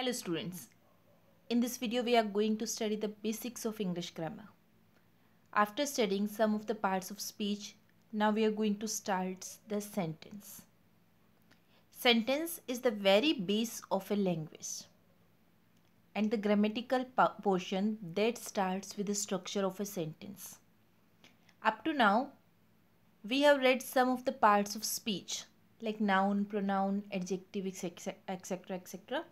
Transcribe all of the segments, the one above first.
Hello students. In this video we are going to study the basics of English grammar. After studying some of the parts of speech, now we are going to start the sentence. Sentence is the very base of a language and the grammatical portion that starts with the structure of a sentence. Up to now, we have read some of the parts of speech like noun, pronoun, adjective, etc. etc. etc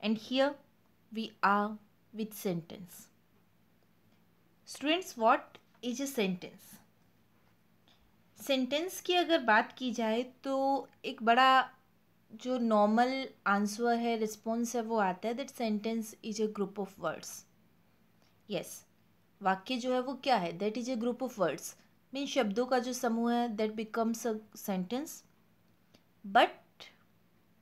and here we are with sentence. Students what is a sentence sentence की अगर बात की जाए तो एक बड़ा जो normal answer है रिस्पॉन्स है वो आता है that sentence is a group of words yes वाक्य जो है वो क्या है that is a group of words mean शब्दों का जो समूह है that becomes a sentence but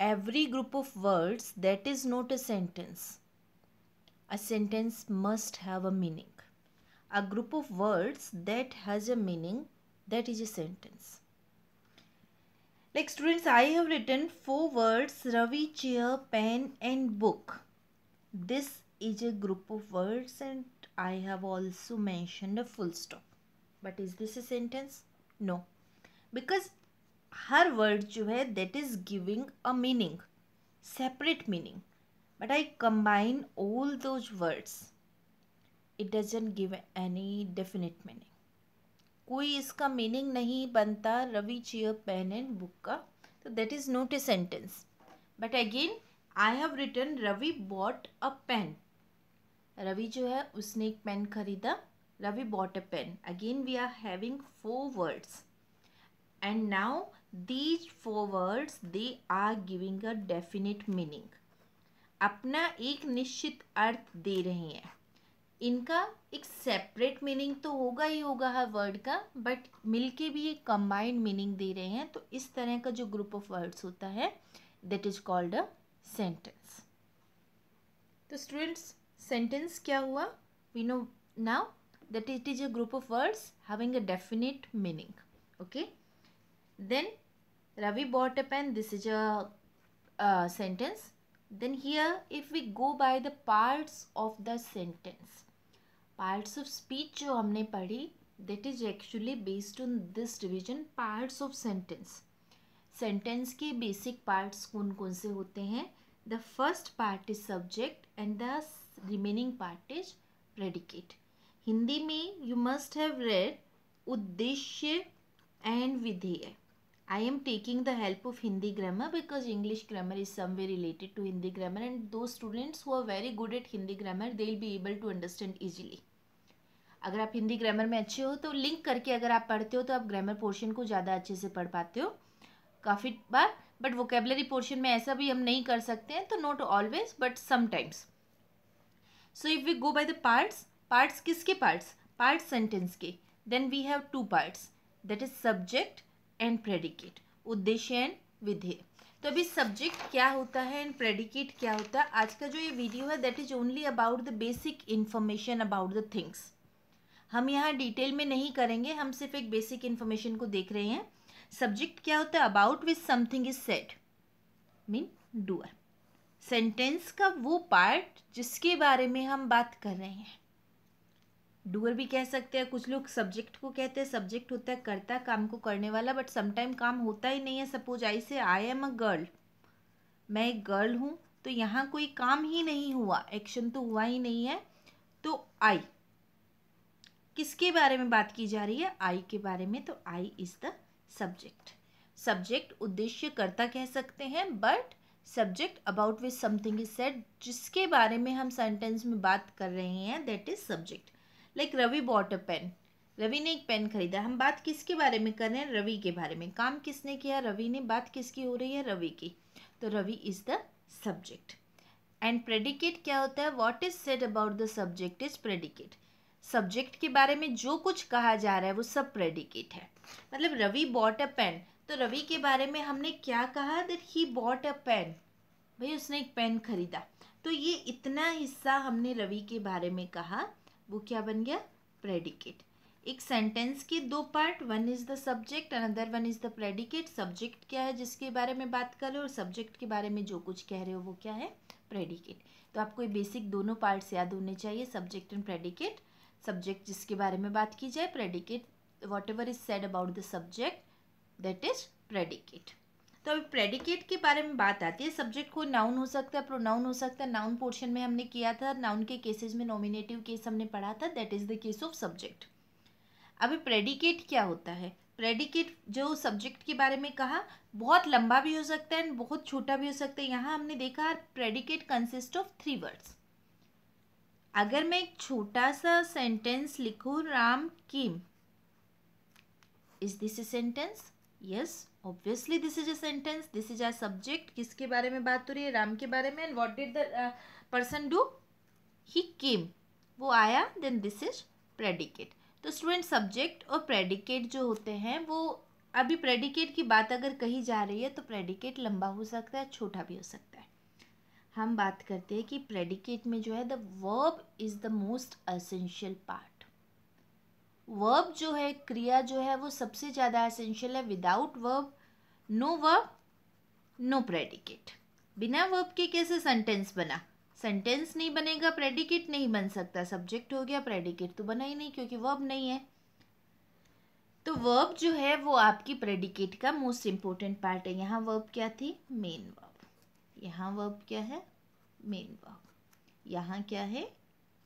every group of words that is not a sentence. A sentence must have a meaning. A group of words that has a meaning that is a sentence. Like students, I have written four words Ravi, chair, pen, and book. This is a group of words, and I have also mentioned a full stop. But is this a sentence? No, because हर word जो है that is giving a meaning separate meaning but I combine all those words it doesn't give any definite meaning कोई इसका meaning नहीं बनता Ravi chair pen and book का तो that is not a sentence but again I have written Ravi bought a pen Ravi जो है उसने एक पेन खरीदा Ravi bought a pen again we are having four words and now these four words they are giving a definite meaning अपना एक निश्चित अर्थ दे रहे हैं इनका एक सेपरेट मीनिंग तो होगा ही होगा हर वर्ड का बट मिलके भी ये कंबाइंड मीनिंग दे रहे हैं तो इस तरह का जो ग्रुप ऑफ वर्ड्स होता है that is called a sentence तो स्टूडेंट्स सेंटेंस क्या हुआ we know now that it is a group of words having a definite meaning okay then Ravi bought a pen. This is a uh, sentence. Then here if we go by the parts of the sentence. Parts of speech जो हमने पढ़ी that is actually based on this division parts of sentence. Sentence के basic parts कौन कौन से होते हैं the first part is subject and the remaining part is predicate Hindi में यू मस्ट हैव रेड उद्देश्य एंड विधेय I am taking the help of Hindi grammar because English grammar is somewhere related to Hindi grammar and those students who are very good at Hindi grammar they will be able to understand easily. अगर आप Hindi grammar में अच्छे हो तो link करके अगर आप पढ़ते हो तो आप ग्रामर पोर्शन को ज़्यादा अच्छे से पढ़ पाते हो काफ़ी बार बट वोकेबलरी पोर्शन में ऐसा भी हम नहीं कर सकते हैं तो not always but sometimes so if we go by the parts parts किसके पार्ट्स पार्ट सेंटेंस के then we have two parts that is subject and predicate उद्देश्य एंड विधेय तो अभी सब्जेक्ट क्या होता है एंड प्रेडिकेट क्या होता है आज का जो ये वीडियो है that is only about the basic information about the things हम यहाँ डिटेल में नहीं करेंगे हम सिर्फ एक बेसिक इन्फॉर्मेशन को देख रहे हैं सब्जेक्ट क्या होता है about which something is said mean doer sentence का वो पार्ट जिसके बारे में हम बात कर रहे हैं डूअर भी कह सकते हैं कुछ लोग सब्जेक्ट को कहते हैं सब्जेक्ट होता है करता काम को करने वाला बट समटाइम काम होता ही नहीं है सपोज आई से आई एम अ गर्ल मैं एक गर्ल हूँ तो यहाँ कोई काम ही नहीं हुआ एक्शन तो हुआ ही नहीं है तो आई किसके बारे में बात की जा रही है आई के बारे में तो I is the subject subject उद्देश्य करता कह सकते हैं but subject about which something is said जिसके बारे में हम सेंटेंस में बात कर रहे हैं that is subject like Ravi bought a pen Ravi ने एक पेन खरीदा हम बात किसके बारे में कर रहे हैं रवि के बारे में काम किसने किया रवि ने बात किसकी हो रही है रवि की तो Ravi is the subject and predicate क्या होता है what is said about the subject is predicate subject के बारे में जो कुछ कहा जा रहा है वो सब प्रेडिकेट है मतलब रवि बॉट अ पेन तो रवि के बारे में हमने क्या कहा that he bought a pen भाई उसने एक पेन खरीदा तो ये इतना हिस्सा हमने रवि के बारे में कहा वो क्या बन गया प्रेडिकेट एक सेंटेंस के दो part one is the subject another one is the predicate subject क्या है जिसके बारे में बात कर रहे हो और सब्जेक्ट के बारे में जो कुछ कह रहे हो वो क्या है प्रेडिकेट तो आपको ये बेसिक दोनों पार्ट्स याद होने चाहिए सब्जेक्ट एंड प्रेडिकेट सब्जेक्ट जिसके बारे में बात की जाए predicate whatever is said about the subject that is predicate तो अभी प्रेडिकेट के बारे में बात आती है सब्जेक्ट कोई नाउन हो सकता है प्रोनाउन हो सकता है नाउन पोर्शन में हमने किया था नाउन के केसेज में नॉमिनेटिव केस हमने पढ़ा था that is the case of subject अभी प्रेडिकेट क्या होता है प्रेडिकेट जो सब्जेक्ट के बारे में कहा बहुत लंबा भी हो सकता है बहुत छोटा भी हो सकता है यहाँ हमने देखा predicate consist of three words अगर मैं एक छोटा सा सेंटेंस लिखूं Ram came is this sentence yes obviously this is a sentence this is a subject किसके बारे में बात हो रही है राम के बारे में and what did the person do he came वो आया देन दिस इज प्रेडिकेट तो स्टूडेंट सब्जेक्ट और प्रेडिकेट जो होते हैं वो अभी प्रेडिकेट की बात अगर कही जा रही है तो प्रेडिकेट लंबा हो सकता है छोटा भी हो सकता है हम बात करते हैं कि प्रेडिकेट में जो है the verb is the most essential part verb जो है क्रिया जो है वो सबसे ज़्यादा असेंशियल है without verb no verb no predicate बिना वर्ब के कैसे सेंटेंस बना सेंटेंस नहीं बनेगा प्रेडिकेट नहीं बन सकता सब्जेक्ट हो गया प्रेडिकेट तो बना ही नहीं क्योंकि वर्ब नहीं है तो वर्ब जो है वो आपकी प्रेडिकेट का मोस्ट इम्पोर्टेंट पार्ट है यहाँ वर्ब क्या थी मेन वर्ब यहाँ वर्ब क्या है मेन वर्ब यहाँ क्या है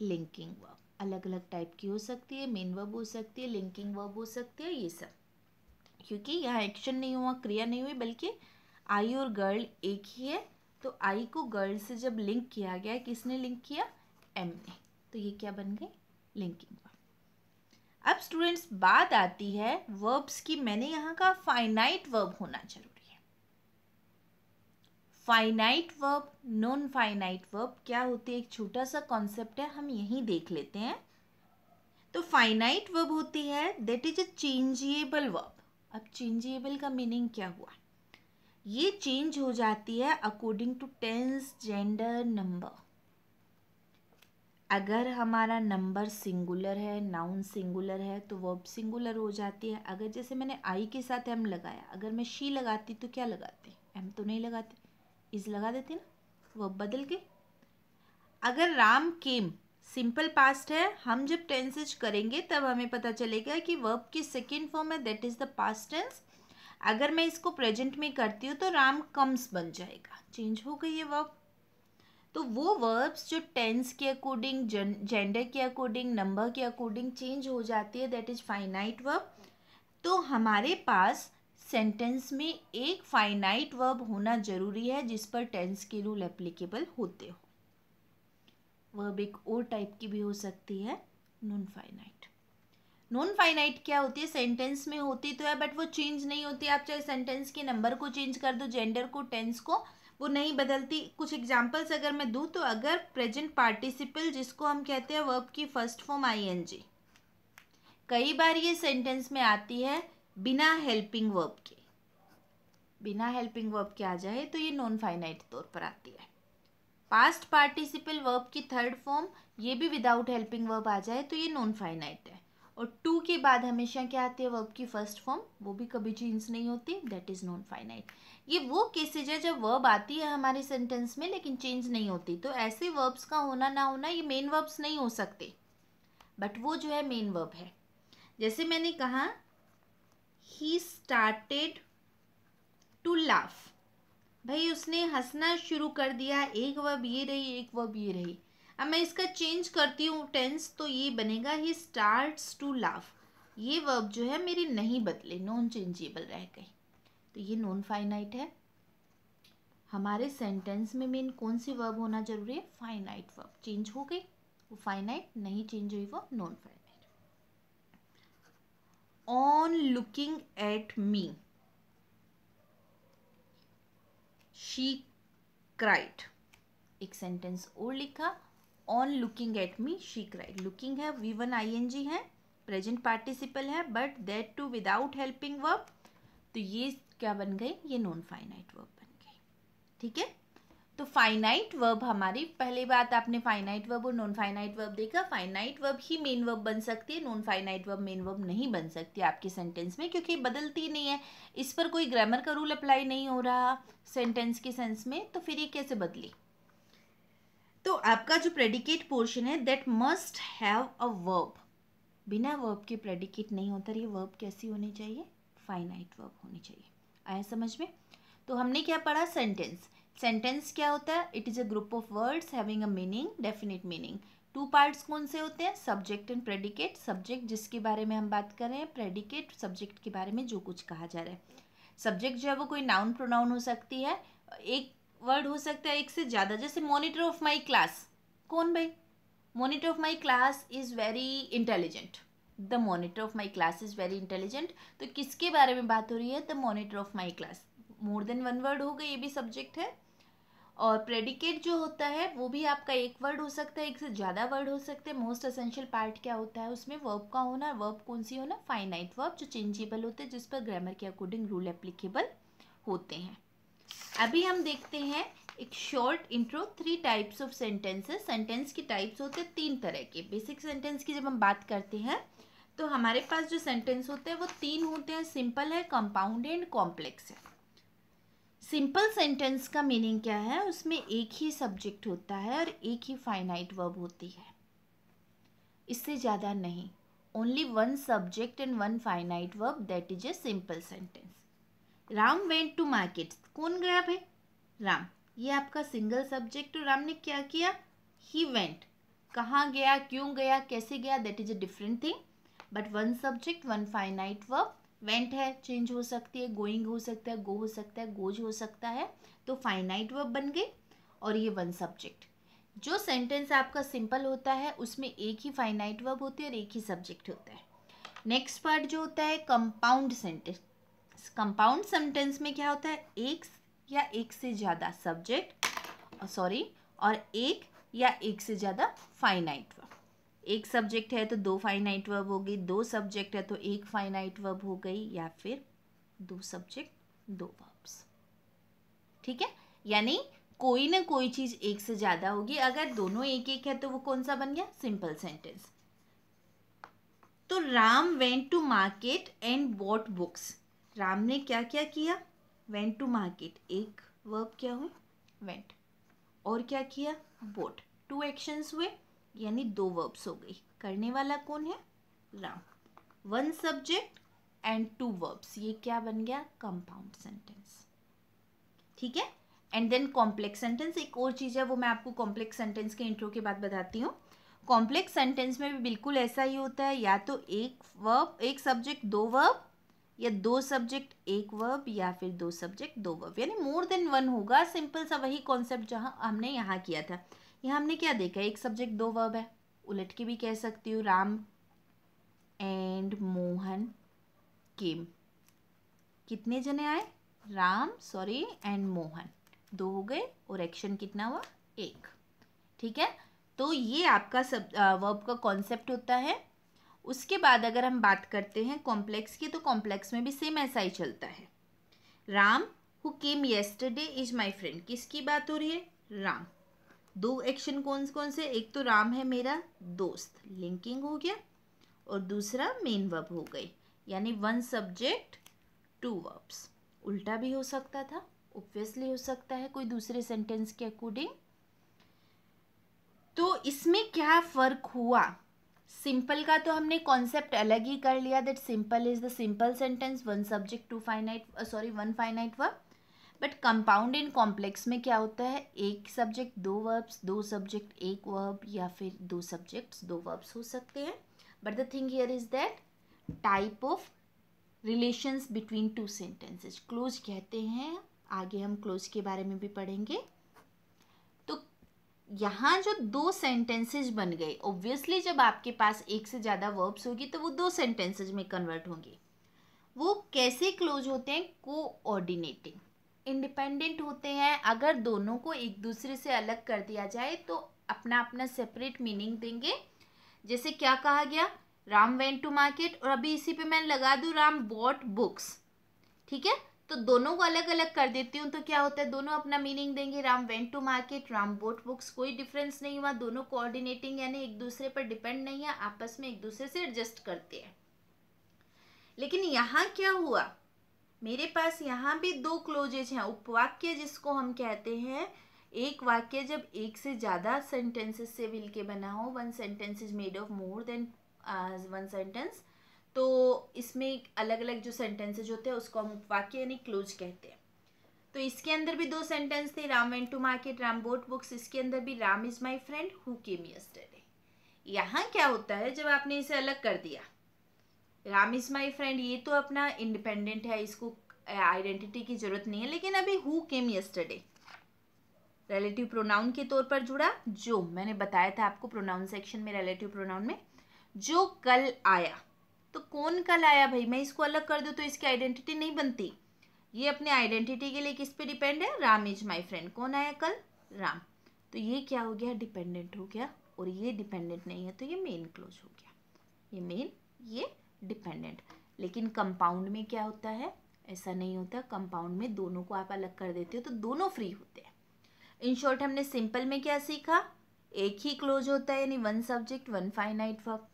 लिंकिंग वर्ब अलग अलग टाइप की हो सकती है मेन वर्ब हो सकती है लिंकिंग वर्ब हो सकती है ये सब क्योंकि यहाँ एक्शन नहीं हुआ क्रिया नहीं हुई बल्कि आई और गर्ल एक ही है तो आई को गर्ल से जब लिंक किया गया किसने लिंक किया एम ने तो ये क्या बन गई लिंकिंग वर्ब अब स्टूडेंट्स बात आती है वर्ब्स की मैंने यहाँ का फाइनाइट वर्ब होना जरूरी finite verb non finite verb क्या होते हैं एक छोटा सा कॉन्सेप्ट है हम यहीं देख लेते हैं तो फाइनाइट वर्ब होती है that is a changeable verb अब चेंजिएबल का मीनिंग क्या हुआ ये चेंज हो जाती है according to tense gender number अगर हमारा नंबर सिंगुलर है नाउन सिंगुलर है तो वर्ब सिंगुलर हो जाती है अगर जैसे मैंने आई के साथ एम लगाया अगर मैं शी लगाती तो क्या लगाती एम तो नहीं लगाती इज लगा देते ना वर्ब बदल के अगर राम केम सिंपल पास्ट है हम जब टेंसेज करेंगे तब हमें पता चलेगा कि वर्ब की सेकेंड फॉर्म है that is the past tense अगर मैं इसको प्रेजेंट में करती हूँ तो राम कम्स बन जाएगा चेंज हो गई ये वर्ब तो वो वर्ब्स जो टेंस के अकॉर्डिंग जेंडर के अकॉर्डिंग नंबर के अकॉर्डिंग चेंज हो जाती है दैट इज़ फाइनाइट वर्ब तो हमारे पास सेंटेंस में एक फाइनाइट वर्ब होना जरूरी है जिस पर टेंस के रूल एप्लीकेबल होते हो वर्ब एक और टाइप की भी हो सकती है नॉन फाइनाइट नॉन फाइनाइट क्या होती है सेंटेंस में होती तो है बट वो चेंज नहीं होती आप चाहे सेंटेंस के नंबर को चेंज कर दो जेंडर को टेंस को वो नहीं बदलती कुछ एग्जाम्पल्स अगर मैं दूँ तो अगर प्रेजेंट पार्टिसिपल जिसको हम कहते हैं वर्ब की फर्स्ट फॉर्म आईएनजी कई बार ये सेंटेंस में आती है बिना हेल्पिंग वर्ब के बिना हेल्पिंग वर्ब के आ जाए तो ये नॉन फाइनाइट तौर पर आती है पास्ट पार्टिसिपल वर्ब की थर्ड फॉर्म ये भी विदाउट हेल्पिंग वर्ब आ जाए तो ये नॉन फाइनाइट है और टू के बाद हमेशा क्या आती है वर्ब की फर्स्ट फॉर्म वो भी कभी चेंज नहीं होती दैट इज़ नॉन फाइनाइट ये वो केसेज है जब वर्ब आती है हमारे सेंटेंस में लेकिन चेंज नहीं होती तो ऐसे वर्ब्स का होना ना होना ये मेन वर्ब्स नहीं हो सकते बट वो जो है मेन वर्ब है जैसे मैंने कहा ही स्टार्टेड टू लाफ भाई उसने हंसना शुरू कर दिया एक वर्ब ये रही एक वर्ब ये रही अब मैं इसका चेंज करती हूँ टेंस तो ये बनेगा ही स्टार्ट्स टू लाफ ये वर्ब जो है मेरी नहीं बदले नॉन चेंजेबल रह गई तो ये नॉन फाइनाइट है हमारे सेंटेंस में मेन कौन सी वर्ब होना जरूरी है फाइनाइट वर्ब चेंज हो गई वो फाइनाइट नहीं चेंज हुई वो non finite on looking at me. She cried. एक सेंटेंस और लिखा on looking at me she cried looking है V one I N G है प्रेजेंट पार्टिसिपल है but that too without helping verb तो ये क्या बन गई ये नॉन फाइनाइट वर्ब बन गई ठीक है तो फाइनाइट वर्ब हमारी पहली बात आपने फाइनाइट वर्ब और नॉन फाइनाइट वर्ब देखा फाइनाइट वर्ब ही मेन वर्ब बन सकती है non finite verb main verb नहीं बन सकती आपके सेंटेंस में क्योंकि बदलती नहीं है इस पर कोई ग्रामर का रूल अप्लाई नहीं हो रहा सेंटेंस के सेंस में तो फिर ये कैसे बदली तो आपका जो प्रेडिकेट पोर्शन है that must have a verb बिना वर्ब के प्रेडिकेट नहीं होता ये वर्ब कैसी होनी चाहिए फाइनाइट वर्ब होनी चाहिए आया समझ में तो हमने क्या पढ़ा सेंटेंस सेंटेंस क्या होता है it is a group of words having a meaning definite meaning two parts कौन से होते हैं सब्जेक्ट एंड प्रेडिकेट सब्जेक्ट जिसके बारे में हम बात कर रहे हैं प्रेडिकेट सब्जेक्ट के बारे में जो कुछ कहा जा रहा है सब्जेक्ट जो है वो कोई नाउन प्रोनाउन हो सकती है एक वर्ड हो सकता है एक से ज़्यादा जैसे मोनिटर ऑफ माई क्लास कौन भाई monitor of my class is very intelligent the monitor of my class is very intelligent तो किसके बारे में बात हो रही है the monitor of my class more than one word होगा ये भी सब्जेक्ट है और प्रेडिकेट जो होता है वो भी आपका एक वर्ड हो सकता है एक से ज़्यादा वर्ड हो सकते हैं मोस्ट असेंशियल पार्ट क्या होता है उसमें वर्ब का होना वर्ब कौन सी होना फाइनाइट वर्ब जो चेंजेबल होते हैं जिस पर ग्रामर के अकॉर्डिंग रूल एप्लीकेबल होते हैं अभी हम देखते हैं एक short intro three types of sentences sentence की टाइप्स होते हैं तीन तरह के बेसिक सेंटेंस की जब हम बात करते हैं तो हमारे पास जो सेंटेंस होते हैं वो तीन होते हैं सिंपल है कंपाउंड एंड कॉम्प्लेक्स है सिंपल सेंटेंस का मीनिंग क्या है उसमें एक ही सब्जेक्ट होता है और एक ही फाइनाइट वर्ब होती है इससे ज़्यादा नहीं only one subject and one finite verb that is a simple sentence Ram went to market कौन गया भाई राम ये आपका सिंगल सब्जेक्ट और राम ने क्या किया ही वेंट कहाँ गया क्यों गया कैसे गया that is a different thing but one subject one finite verb went है चेंज हो सकती है गोइंग हो सकता है गो हो सकता है गोज हो सकता है तो फाइनाइट वर्ब बन गए और ये वन सब्जेक्ट जो सेंटेंस आपका सिंपल होता है उसमें एक ही फाइनाइट वर्ब होती है और एक ही सब्जेक्ट होता है नेक्स्ट पार्ट जो होता है कंपाउंड सेंटेंस कंपाउंड सेंटेंस में क्या होता है एक या एक से ज़्यादा सब्जेक्ट सॉरी और एक या एक से ज़्यादा फाइनाइट वर्ब एक सब्जेक्ट है तो दो फाइनाइट वर्ब हो गई दो सब्जेक्ट है तो एक फाइनाइट वर्ब हो गई या फिर दो सब्जेक्ट दो वर्ब्स ठीक है यानी कोई ना कोई चीज़ एक से ज़्यादा होगी अगर दोनों एक एक है तो वो कौन सा बन गया सिंपल सेंटेंस तो Ram went to market and bought books Ram ने क्या क्या किया वेंट टू मार्केट एक वर्ब क्या हुई वेंट और क्या किया बोट टू एक्शंस हुए यानी दो वर्ब्स हो गई करने वाला कौन है Ram one subject and two verbs ये क्या बन गया कंपाउंड सेंटेंस ठीक है एंड देन कॉम्प्लेक्स सेंटेंस एक और चीज़ है वो मैं आपको कॉम्प्लेक्स सेंटेंस के इंट्रो के बाद बताती हूँ कॉम्प्लेक्स सेंटेंस में भी बिल्कुल ऐसा ही होता है या तो एक वर्ब एक सब्जेक्ट दो वर्ब या दो सब्जेक्ट एक वर्ब या फिर दो सब्जेक्ट दो वर्ब यानी मोर देन वन होगा सिंपल सा वही कॉन्सेप्ट जहाँ हमने यहाँ किया था यहाँ हमने क्या देखा एक सब्जेक्ट दो वर्ब है उलट के भी कह सकती हूँ राम एंड मोहन केम कितने जने आए राम सॉरी एंड मोहन दो हो गए और एक्शन कितना हुआ एक ठीक है तो ये आपका सब वर्ब का कॉन्सेप्ट होता है उसके बाद अगर हम बात करते हैं कॉम्प्लेक्स की तो कॉम्प्लेक्स में भी सेम ऐसा ही चलता है Ram who came yesterday is my friend किसकी बात हो रही है राम दो एक्शन कौन कौन से एक तो राम है मेरा दोस्त लिंकिंग हो गया और दूसरा मेन वर्ब हो गई यानी वन सब्जेक्ट टू वर्ब्स उल्टा भी हो सकता था ऑब्वियसली हो सकता है कोई दूसरे सेंटेंस के अकॉर्डिंग तो इसमें क्या फ़र्क हुआ सिंपल का तो हमने कॉन्सेप्ट अलग ही कर लिया that simple is the simple sentence one subject two finite sorry one finite verb but compound इन कॉम्प्लेक्स में क्या होता है एक सब्जेक्ट दो वर्ब्स दो सब्जेक्ट एक वर्ब या फिर दो सब्जेक्ट्स दो वर्ब्स हो सकते हैं but the thing here is that type of relations between two sentences clause कहते हैं आगे हम क्लोज के बारे में भी पढ़ेंगे तो यहाँ जो दो सेंटेंसेज बन गए ऑब्वियसली जब आपके पास एक से ज़्यादा वर्ब्स होगी तो वो दो सेंटेंसेज में कन्वर्ट होंगे वो कैसे क्लोज होते हैं कोऑर्डिनेटिंग इंडिपेंडेंट होते हैं अगर दोनों को एक दूसरे से अलग कर दिया जाए तो अपना अपना सेपरेट मीनिंग देंगे जैसे क्या कहा गया राम वेंट टू मार्केट और अभी इसी पे मैं लगा दूँ राम बॉट बुक्स ठीक है तो दोनों को अलग अलग कर देती हूँ तो क्या होता है दोनों अपना मीनिंग देंगे Ram went to market Ram bought books कोई डिफरेंस नहीं हुआ दोनों कोऑर्डिनेटिंग यानी एक दूसरे पर डिपेंड नहीं है आपस में एक दूसरे से एडजस्ट करते हैं लेकिन यहाँ क्या हुआ मेरे पास यहाँ भी दो क्लोजेज हैं उपवाक्य जिसको हम कहते हैं एक वाक्य जब एक से ज़्यादा सेंटेंसेस से मिल के बना हो one sentence is made of more than one sentence तो इसमें अलग अलग जो सेंटेंसेज होते हैं उसको हम उपवाक्य यानी क्लोज कहते हैं तो इसके अंदर भी दो सेंटेंस थे Ram went to market Ram bought books इसके अंदर भी Ram is my friend who came yesterday यहाँ क्या होता है जब आपने इसे अलग कर दिया राम इज़ माई फ्रेंड ये तो अपना इंडिपेंडेंट है इसको आइडेंटिटी की जरूरत नहीं है लेकिन अभी who came yesterday relative pronoun के तौर पर जुड़ा जो मैंने बताया था आपको प्रोनाउन सेक्शन में रिलेटिव प्रोनाउन में जो कल आया तो कौन कल आया भाई मैं इसको अलग कर दूँ तो इसकी आइडेंटिटी नहीं बनती ये अपने आइडेंटिटी के लिए किस पे डिपेंड है राम इज माई फ्रेंड कौन आया कल राम तो ये क्या हो गया डिपेंडेंट हो गया और ये डिपेंडेंट नहीं है तो ये मेन क्लोज हो गया ये मेन ये डिपेंडेंट लेकिन कंपाउंड में क्या होता है ऐसा नहीं होता कंपाउंड में दोनों को आप अलग कर देते हो तो दोनों फ्री होते हैं इन शॉर्ट हमने सिंपल में क्या सीखा एक ही क्लोज होता है यानी one subject one finite verb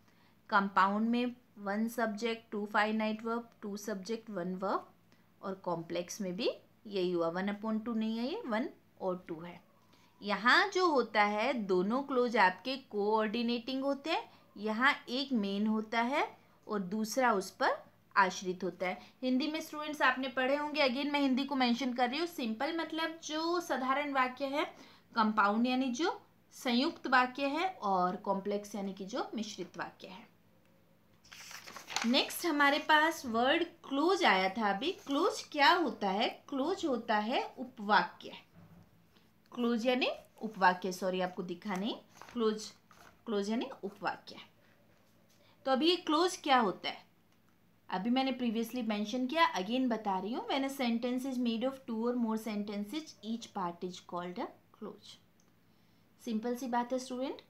compound में one subject two finite verb two subject one verb और कॉम्प्लेक्स में भी यही हुआ वन अपॉन टू नहीं है ये वन और टू है यहाँ जो होता है दोनों क्लोज आपके कोऑर्डिनेटिंग होते हैं यहाँ एक मेन होता है और दूसरा उस पर आश्रित होता है हिंदी में स्टूडेंट्स आपने पढ़े होंगे अगेन मैं हिंदी को मेंशन कर रही हूँ सिंपल मतलब जो साधारण वाक्य है कंपाउंड यानी जो संयुक्त वाक्य है और कॉम्प्लेक्स यानी कि जो मिश्रित वाक्य है नेक्स्ट हमारे पास वर्ड क्लोज आया था अभी क्लोज क्या होता है क्लोज होता है उपवाक्य क्लोज यानी उपवाक्य सॉरी आपको दिखा नहीं क्लोज क्लोज यानी उपवाक्य तो अभी ये क्लोज क्या होता है अभी मैंने प्रीवियसली मेंशन किया अगेन बता रही हूँ मैंने sentence is made of two or more sentences each part is called a clause simple सी बात है स्टूडेंट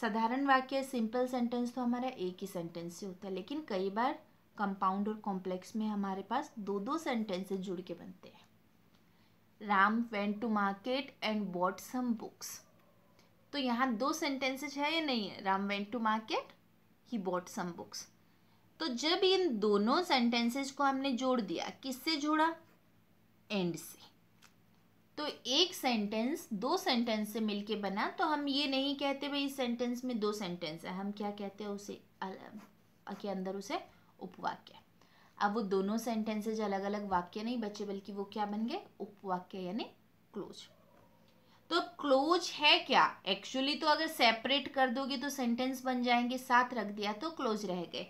साधारण वाक्य सिंपल सेंटेंस तो हमारा एक ही सेंटेंस से होता है लेकिन कई बार कंपाउंड और कॉम्प्लेक्स में हमारे पास दो दो सेंटेंसेस जुड़ के बनते हैं Ram went to market and bought some books तो यहाँ दो सेंटेंसेज है या नहीं है Ram went to market he bought some books तो जब इन दोनों सेंटेंसेस को हमने जोड़ दिया किससे जोड़ा एंड से तो एक सेंटेंस दो सेंटेंस से मिलके बना तो हम ये नहीं कहते भाई इस सेंटेंस में दो सेंटेंस है हम क्या कहते हैं उसे के अंदर उसे उपवाक्य अब वो दोनों सेंटेंसेज अलग अलग वाक्य नहीं बचे बल्कि वो क्या बन गए उपवाक्य यानी क्लोज तो क्लोज है क्या एक्चुअली तो अगर सेपरेट कर दोगे तो सेंटेंस बन जाएंगे साथ रख दिया तो क्लोज रह गए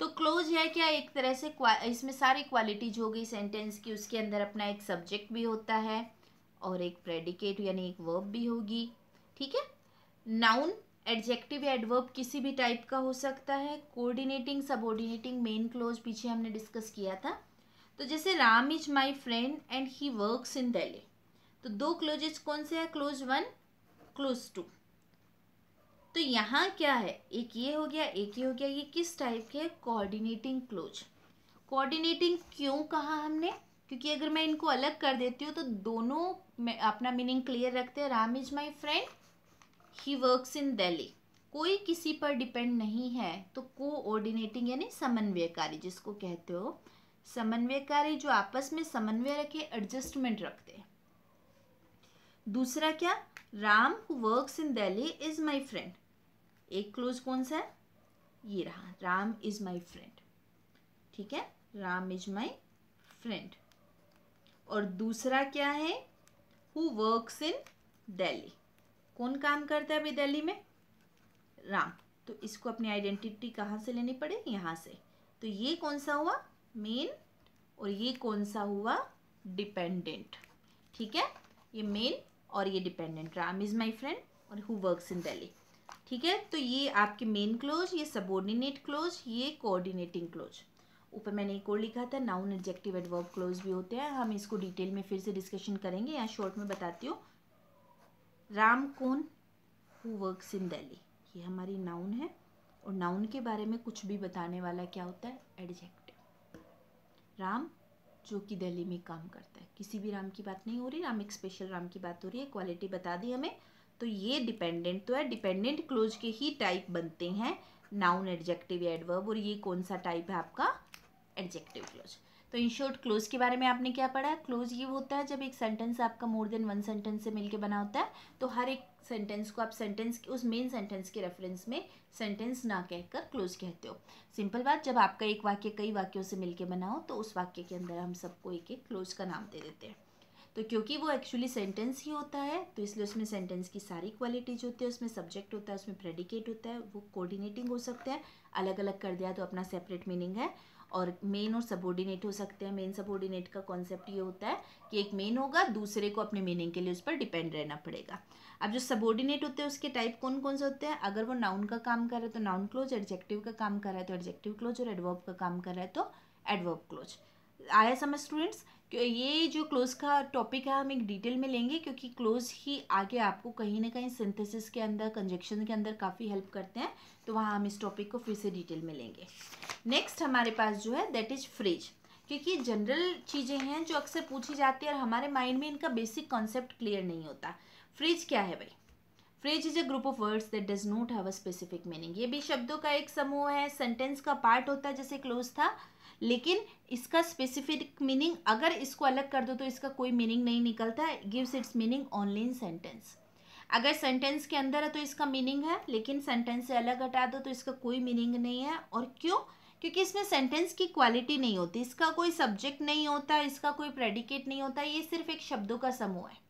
तो क्लोज है क्या एक तरह से इसमें सारी क्वालिटीज हो गई सेंटेंस की उसके अंदर अपना एक सब्जेक्ट भी होता है और एक प्रेडिकेट यानी एक वर्ब भी होगी ठीक है नाउन एडजेक्टिव या एडवर्ब किसी भी टाइप का हो सकता है कोऑर्डिनेटिंग सबऑर्डिनेटिंग मेन क्लोज पीछे हमने डिस्कस किया था तो जैसे Ram is my friend and he works in Delhi तो दो क्लोजेस कौन से है क्लोज वन क्लोज टू तो यहाँ क्या है एक ये हो गया एक ये हो गया ये किस टाइप के कोऑर्डिनेटिंग क्लोज कोऑर्डिनेटिंग क्यों कहा हमने क्योंकि अगर मैं इनको अलग कर देती हूँ तो दोनों में अपना मीनिंग क्लियर रखते हैं Ram is my friend he works in Delhi कोई किसी पर डिपेंड नहीं है तो कोऑर्डिनेटिंग यानी समन्वयकारी जिसको कहते हो समन्वयकारी जो आपस में समन्वय रखे एडजस्टमेंट रखते हैं दूसरा क्या Ram who works in Delhi is my friend एक क्लोज कौन सा है ये रहा राम इज माई फ्रेंड ठीक है राम इज माई फ्रेंड और दूसरा क्या है हु वर्क्स इन दिल्ली कौन काम करता है अभी दिल्ली में राम तो इसको अपनी आइडेंटिटी कहाँ से लेनी पड़ेगी यहाँ से तो ये कौन सा हुआ मेन और ये कौन सा हुआ डिपेंडेंट ठीक है ये मेन और ये dependent Ram is my friend और हु वर्क्स इन दिल्ली ठीक है तो ये आपके मेन क्लोज ये सबोर्डिनेट क्लोज ये कोऑर्डिनेटिंग क्लोज ऊपर मैंने एक और लिखा था नाउन एडजेक्टिव एडवर्ब क्लोज भी होते हैं हम इसको डिटेल में फिर से डिस्कशन करेंगे यहाँ शॉर्ट में बताती हूँ राम कौन हु वर्क्स इन दिल्ली ये हमारी नाउन है और नाउन के बारे में कुछ भी बताने वाला क्या होता है एडजेक्टिव राम जो कि दिल्ली में काम करता है किसी भी राम की बात नहीं हो रही राम एक स्पेशल राम की बात हो रही है क्वालिटी बता दी हमें तो ये डिपेंडेंट तो है डिपेंडेंट क्लोज के ही टाइप बनते हैं नाउन एडजेक्टिव एडवर्ब और ये कौन सा टाइप है आपका एडजेक्टिव क्लोज तो इन शॉर्ट क्लोज के बारे में आपने क्या पढ़ा है क्लोज ये होता है जब एक सेंटेंस आपका मोर देन वन सेंटेंस से मिलके बना होता है तो हर एक सेंटेंस को आप सेंटेंस उस मेन सेंटेंस के रेफरेंस में सेंटेंस ना कहकर क्लोज कहते हो सिंपल बात जब आपका एक वाक्य कई वाक्यों से मिलके बना हो तो उस वाक्य के अंदर हम सबको एक एक क्लोज का नाम दे देते हैं तो क्योंकि वो एक्चुअली सेंटेंस ही होता है तो इसलिए उसमें सेंटेंस की सारी क्वालिटीज होती है उसमें सब्जेक्ट होता है उसमें प्रेडिकेट होता है वो कोऑर्डिनेटिंग हो सकते हैं अलग अलग कर दिया तो अपना सेपरेट मीनिंग है और मेन और सबोर्डिनेट हो सकते हैं मेन सबोर्डिनेट का कॉन्सेप्ट ये होता है कि एक मेन होगा दूसरे को अपने मीनिंग के लिए उस पर डिपेंड रहना पड़ेगा अब जो सबोर्डिनेट होते हैं उसके टाइप कौन कौन से होते हैं अगर वो नाउन तो का काम कर रहा है तो नाउन क्लोज एडजेक्टिव का काम कर रहा है तो एडजेक्टिव क्लोज और एडवर्ब का काम कर रहा है तो एडवर्ब क्लोज आया समझ स्टूडेंट्स ये जो क्लोज का टॉपिक है हम एक डिटेल में लेंगे क्योंकि क्लोज ही आगे आपको कहीं ना कहीं सिंथेसिस के अंदर कंजक्शन के अंदर काफ़ी हेल्प करते हैं तो वहाँ हम इस टॉपिक को फिर से डिटेल में लेंगे नेक्स्ट हमारे पास जो है दैट इज फ्रिज क्योंकि जनरल चीज़ें हैं जो अक्सर पूछी जाती है और हमारे माइंड में इनका बेसिक कॉन्सेप्ट क्लियर नहीं होता फ्रिज क्या है भाई phrase is a group of words that does not have a specific meaning ये भी शब्दों का एक समूह है सेंटेंस का पार्ट होता है जैसे क्लोज था लेकिन इसका स्पेसिफिक मीनिंग अगर इसको अलग कर दो तो इसका कोई मीनिंग नहीं निकलता है gives its meaning only in sentence अगर सेंटेंस के अंदर है तो इसका मीनिंग है लेकिन सेंटेंस से अलग हटा दो तो इसका कोई मीनिंग नहीं है और क्यों क्योंकि इसमें सेंटेंस की क्वालिटी नहीं होती इसका कोई सब्जेक्ट नहीं होता इसका कोई प्रेडिकेट नहीं होता ये सिर्फ एक शब्दों का समूह है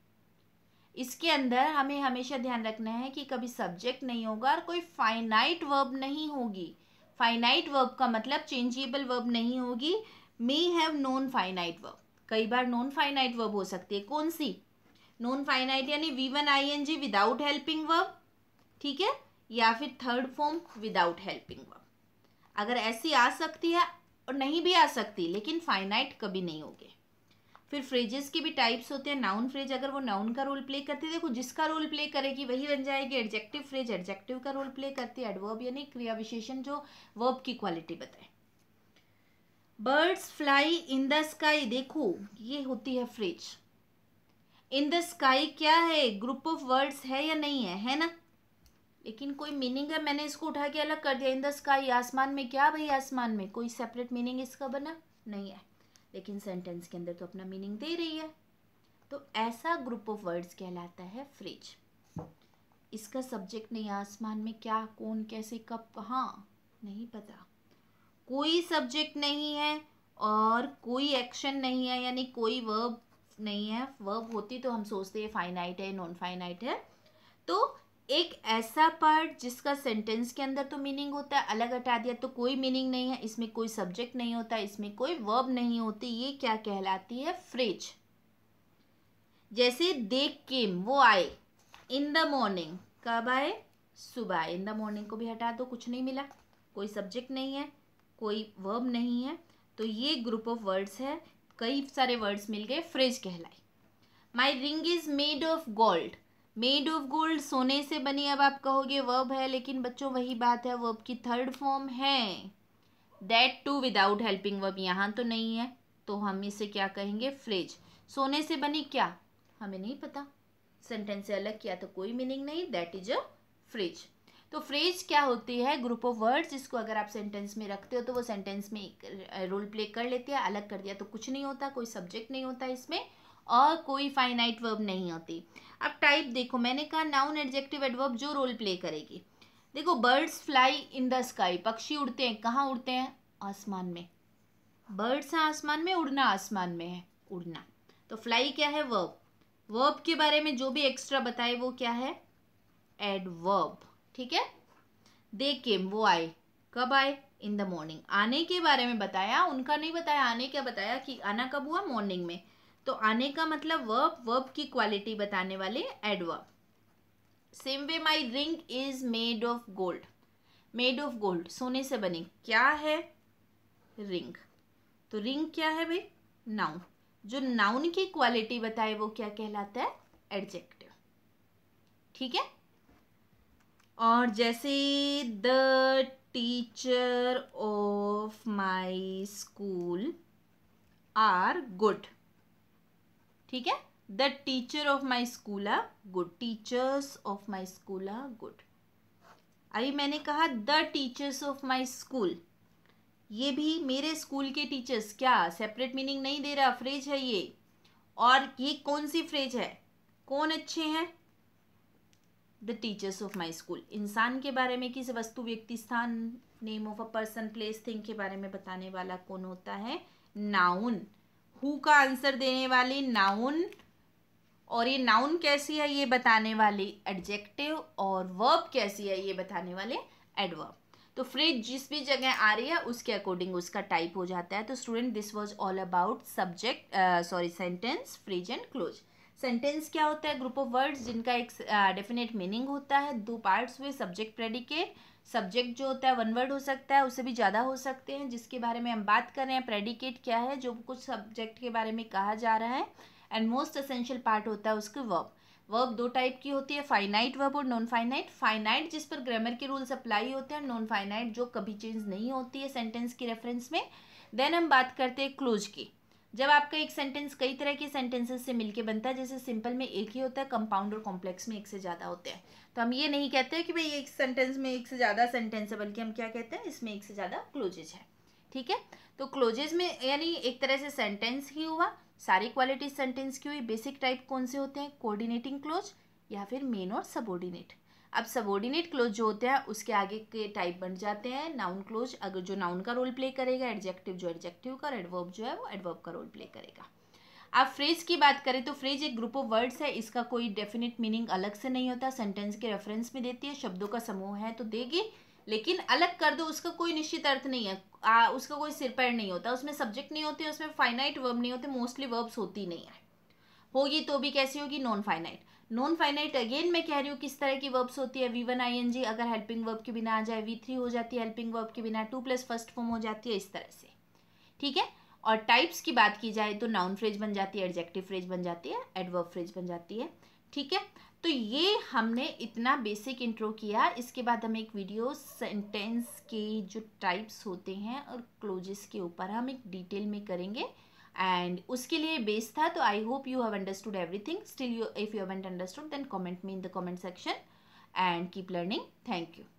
इसके अंदर हमें हमेशा ध्यान रखना है कि कभी सब्जेक्ट नहीं होगा और कोई फाइनाइट वर्ब नहीं होगी फाइनाइट वर्ब का मतलब चेंजेबल वर्ब नहीं होगी may have non finite verb कई बार नॉन फाइनाइट वर्ब हो सकती है कौन सी नॉन फाइनाइट यानी V one I N G without helping verb ठीक है या फिर third form without helping verb अगर ऐसी आ सकती है और नहीं भी आ सकती लेकिन फाइनाइट कभी नहीं होगी फिर फ्रेजेस के भी टाइप्स होते हैं नाउन फ्रेज अगर वो नाउन का रोल प्ले करते देखो जिसका रोल प्ले करेगी वही बन जाएगी एडजेक्टिव फ्रेज एडजेक्टिव का रोल प्ले करती है एडवर्ब यानी क्रिया विशेषण जो वर्ब की क्वालिटी बताए birds fly in the sky देखो ये होती है फ्रेज इन द स्काई क्या है ग्रुप ऑफ वर्ड्स है या नहीं है है ना लेकिन कोई मीनिंग है मैंने इसको उठा के अलग कर दिया इन द स्काई आसमान में क्या भाई आसमान में कोई सेपरेट मीनिंग इसका बना नहीं है लेकिन सेंटेंस के अंदर तो अपना मीनिंग दे रही है तो ऐसा ग्रुप ऑफ वर्ड्स कहलाता है फ्रिज इसका सब्जेक्ट नहीं आसमान में क्या कौन कैसे कब कहाँ नहीं पता कोई सब्जेक्ट नहीं है और कोई एक्शन नहीं है यानी कोई वर्ब नहीं है वर्ब होती तो हम सोचते हैं फाइनाइट है नॉन फाइनाइट है तो एक ऐसा पार्ट जिसका सेंटेंस के अंदर तो मीनिंग होता है अलग हटा दिया तो कोई मीनिंग नहीं है इसमें कोई सब्जेक्ट नहीं होता इसमें कोई वर्ब नहीं होती ये क्या कहलाती है फ्रिज जैसे दे केम वो आए इन द मॉर्निंग कब आए सुबह इन द मॉर्निंग को भी हटा दो कुछ नहीं मिला कोई सब्जेक्ट नहीं है कोई वर्ब नहीं है तो ये ग्रुप ऑफ वर्ड्स है कई सारे वर्ड्स मिल गए फ्रिज कहलाए my ring is made of gold made of gold सोने से बनी अब आप कहोगे वर्ब है लेकिन बच्चों वही बात है वर्ब की थर्ड फॉर्म है that too without helping verb यहाँ तो नहीं है तो हम इसे क्या कहेंगे फ्रिज सोने से बनी क्या हमें नहीं पता सेंटेंस से अलग किया तो कोई मीनिंग नहीं दैट इज अ फ्रिज तो फ्रेज क्या होती है ग्रुप ऑफ वर्ड्स जिसको अगर आप सेंटेंस में रखते हो तो वो सेंटेंस में एक रोल प्ले कर लेते हैं अलग कर दिया तो कुछ नहीं होता कोई सब्जेक्ट नहीं होता इसमें और कोई फाइनाइट वर्ब नहीं होती अब टाइप देखो मैंने कहा नाउन एडजेक्टिव एडवर्ब जो रोल प्ले करेगी देखो birds fly in the sky पक्षी उड़ते हैं कहाँ उड़ते हैं आसमान में बर्ड्स हैं आसमान में उड़ना आसमान में है उड़ना तो फ्लाई क्या है वर्ब वर्ब के बारे में जो भी एक्स्ट्रा बताए वो क्या है एडवर्ब ठीक है दे केम वो आए कब आए इन द मॉर्निंग आने के बारे में बताया उनका नहीं बताया आने क्या बताया कि आना कब हुआ मॉर्निंग में तो आने का मतलब वर्ब वर्ब की क्वालिटी बताने वाले adverb same way my ring is made of gold made of gold सोने से बनी क्या है रिंग तो रिंग क्या है भाई नाउन जो नाउन की क्वालिटी बताए वो क्या कहलाता है एडजेक्टिव ठीक है और जैसे the teacher of my school are good ठीक है the teacher of my school are good teachers of my school are good अभी मैंने कहा the teachers of my school ये भी मेरे स्कूल के टीचर्स क्या सेपरेट मीनिंग नहीं दे रहा फ्रेज है ये और ये कौन सी फ्रेज है कौन अच्छे हैं the teachers of my school इंसान के बारे में किसी वस्तु व्यक्ति स्थान name of a person place thing के बारे में बताने वाला कौन होता है नाउन हु का आंसर देने वाली नाउन और ये नाउन कैसी है ये बताने वाली एडजेक्टिव और वर्ब कैसी है ये बताने वाले एडवर्ब तो फ्रिज जिस भी जगह आ रही है उसके अकॉर्डिंग उसका टाइप हो जाता है तो student this was all about subject sorry sentence phrase and clause sentence क्या होता है ग्रुप ऑफ वर्ड्स जिनका एक डेफिनेट uh, मीनिंग होता है दो पार्ट्स हुए सब्जेक्ट प्रेडिकेट सब्जेक्ट जो होता है वन वर्ड हो सकता है उससे भी ज़्यादा हो सकते हैं जिसके बारे में हम बात कर रहे हैं प्रेडिकेट क्या है जो कुछ सब्जेक्ट के बारे में कहा जा रहा है एंड मोस्ट असेंशियल पार्ट होता है उसके वर्ब वर्ब दो टाइप की होती है फाइनाइट वर्ब और नॉन फाइनाइट फाइनाइट जिस पर ग्रामर के रूल्स अप्लाई होते हैं नॉन फाइनाइट जो कभी चेंज नहीं होती है सेंटेंस की रेफरेंस में देन हम बात करते हैं क्लोज की जब आपका एक सेंटेंस कई तरह के सेंटेंसेस से मिलके बनता है जैसे सिंपल में एक ही होता है कंपाउंड और कॉम्प्लेक्स में एक से ज़्यादा होते हैं तो हम ये नहीं कहते कि भाई एक सेंटेंस में एक से ज़्यादा सेंटेंस है बल्कि हम क्या कहते हैं इसमें एक से ज़्यादा क्लोजेज है ठीक है तो क्लोजेज में यानी एक तरह से सेंटेंस ही हुआ सारी क्वालिटी सेंटेंस की हुई बेसिक टाइप कौन से होते हैं कोऑर्डिनेटिंग क्लोज या फिर मेन और सबोर्डिनेट अब सबोर्डिनेट क्लोज जो होते हैं उसके आगे के टाइप बन जाते हैं नाउन क्लोज अगर जो नाउन का रोल प्ले करेगा एडजेक्टिव जो एडजेक्टिव का एडवर्ब जो है वो एडवर्ब का रोल प्ले करेगा अब फ्रेज की बात करें तो फ्रेज एक ग्रुप ऑफ वर्ड्स है इसका कोई डेफिनेट मीनिंग अलग से नहीं होता सेंटेंस के रेफरेंस में देती है शब्दों का समूह है तो देगी लेकिन अलग कर दो उसका कोई निश्चित अर्थ नहीं है आ, उसका कोई सिर पैर नहीं होता उसमें सब्जेक्ट नहीं होते उसमें फाइनाइट वर्ब नहीं होते मोस्टली वर्ब्स होती नहीं है होगी तो भी कैसी होगी non finite non finite again मैं कह रही हूँ किस तरह की वर्ब्स होती है V one I N G अगर हेल्पिंग वर्ब के बिना आ जाए वी थ्री हो जाती है हेल्पिंग वर्ब के बिना टू प्लस फर्स्ट फॉर्म हो जाती है इस तरह से ठीक है और टाइप्स की बात की जाए तो नाउन फ्रेज बन जाती है एडजेक्टिव फ्रेज बन जाती है एडवर्ब फ्रेज बन जाती है ठीक है तो ये हमने इतना बेसिक इंट्रो किया इसके बाद हम एक वीडियो सेंटेंस के जो टाइप्स होते हैं और क्लोजेस के ऊपर हम एक डिटेल में करेंगे and uske liye base tha to i hope you have understood everything still you if you haven't understood then comment me in the comment section and keep learning thank you